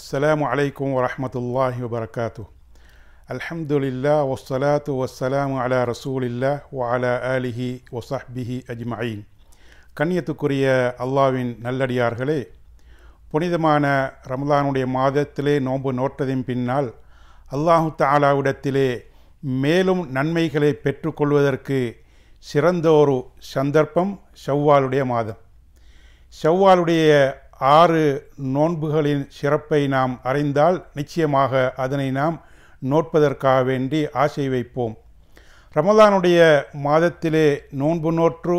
السلام عليكم ورحمة الله وبركاته الحمد لله والصلاة والسلام على رسول الله وعلى آله وصحبه أجمعين கண்ணியத்துக்குரிய அல்லாவின் நல்லடியார்களே புனிதமான ரமலானுடைய மாதத்திலே நோன்பு நோட்டதின் பின்னால் அல்லாஹு தாலாவிடத்திலே மேலும் நன்மைகளை பெற்றுக்கொள்வதற்கு சிறந்த ஒரு சந்தர்ப்பம் ஷவ்வாலுடைய மாதம் ஷவ்வாலுடைய ஆறு நோன்புகளின் சிறப்பை நாம் அறிந்தால் நிச்சயமாக அதனை நாம் நோட்பதற்காக வேண்டி ஆசை வைப்போம் ரமதானுடைய மாதத்திலே நோன்பு நோற்று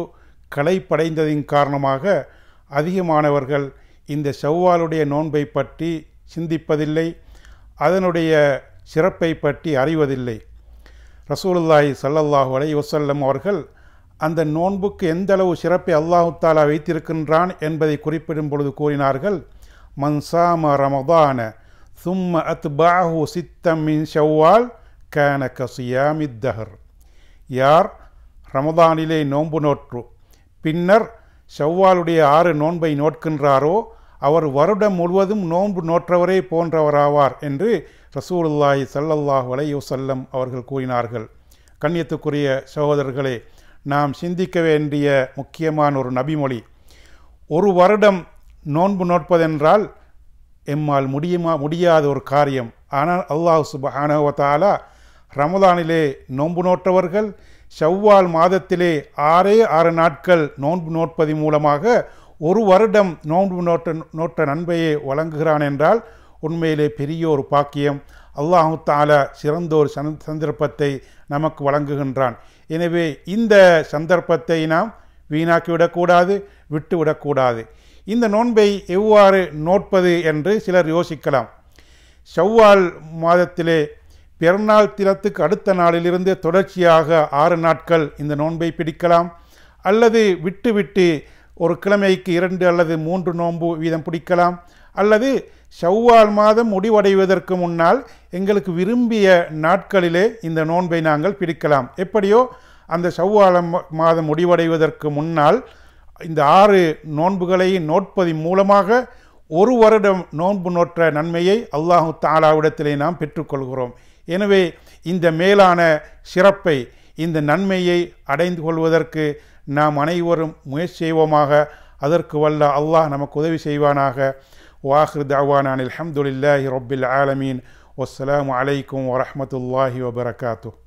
களை படைந்ததின் காரணமாக அதிகமானவர்கள் இந்த செவ்வாளுடைய நோன்பை பற்றி சிந்திப்பதில்லை அதனுடைய சிறப்பை பற்றி அறிவதில்லை ரசூலுல்லாய் சல்லல்லாஹு அலை வசல்லம் அவர்கள் அந்த நோன்புக்கு எந்த அளவு சிறப்பை அல்லாஹுத்தாலா வைத்திருக்கின்றான் என்பதை குறிப்பிடும் பொழுது கூறினார்கள் மன்சாம ரமதான சும்ம அத் பாஹு சித்தம் மின் ஷவ்வால் கேன கசியாமித்தஹர் யார் ரமதானிலே நோன்பு நோற்று பின்னர் ஷவ்வாலுடைய ஆறு நோன்பை நோட்கின்றாரோ அவர் வருடம் முழுவதும் நோன்பு நோற்றவரே போன்றவராவார் என்று ரசூலுல்லாஹி சல்லல்லாஹ் வலையுசல்லம் அவர்கள் கூறினார்கள் கண்ணியத்துக்குரிய சகோதரர்களே நாம் சிந்திக்க வேண்டிய முக்கியமான ஒரு நபிமொழி ஒரு வருடம் நோன்பு நோட்பதென்றால் எம்மால் முடியுமா முடியாத ஒரு காரியம் ஆனால் அல்லாஹ் சுபஹானவத்தாலா ரமதானிலே நோன்பு நோட்டவர்கள் செவ்வால் மாதத்திலே ஆறே ஆறு நாட்கள் நோன்பு நோட்பது மூலமாக ஒரு வருடம் நோன்பு நோட்ட நோட்ட நன்மையை வழங்குகிறான் என்றால் உண்மையிலே பெரிய ஒரு பாக்கியம் அல்லாஹு தாலா சிறந்த ஒரு சந்தர்ப்பத்தை நமக்கு வழங்குகின்றான் எனவே இந்த சந்தர்ப்பத்தை நாம் வீணாக்கிவிடக்கூடாது விட்டுவிடக்கூடாது இந்த நோன்பை எவ்வாறு நோட்பது என்று சிலர் யோசிக்கலாம் செவ்வால் மாதத்திலே பிறநாள் தினத்துக்கு அடுத்த நாளிலிருந்து தொடர்ச்சியாக ஆறு நாட்கள் இந்த நோன்பை பிடிக்கலாம் அல்லது விட்டு விட்டு ஒரு கிழமைக்கு இரண்டு அல்லது மூன்று நோன்பு வீதம் பிடிக்கலாம் அல்லது ஷவ்வால் மாதம் முடிவடைவதற்கு முன்னால் எங்களுக்கு விரும்பிய நாட்களிலே இந்த நோன்பை நாங்கள் பிடிக்கலாம் எப்படியோ அந்த ஷவ்வால மாதம் முடிவடைவதற்கு முன்னால் இந்த ஆறு நோன்புகளை நோட்பதின் மூலமாக ஒரு வருடம் நோன்பு நோற்ற நன்மையை அல்லாஹு தாலாவிடத்திலே நாம் பெற்றுக்கொள்கிறோம் எனவே இந்த மேலான சிறப்பை இந்த நன்மையை அடைந்து கொள்வதற்கு நாம் அனைவரும் முயற்சி செய்வோமாக அதற்கு வல்ல அல்லாஹ் நமக்கு உதவி செய்வானாக واخر دعوانا عن الحمد لله رب العالمين والسلام عليكم ورحمه الله وبركاته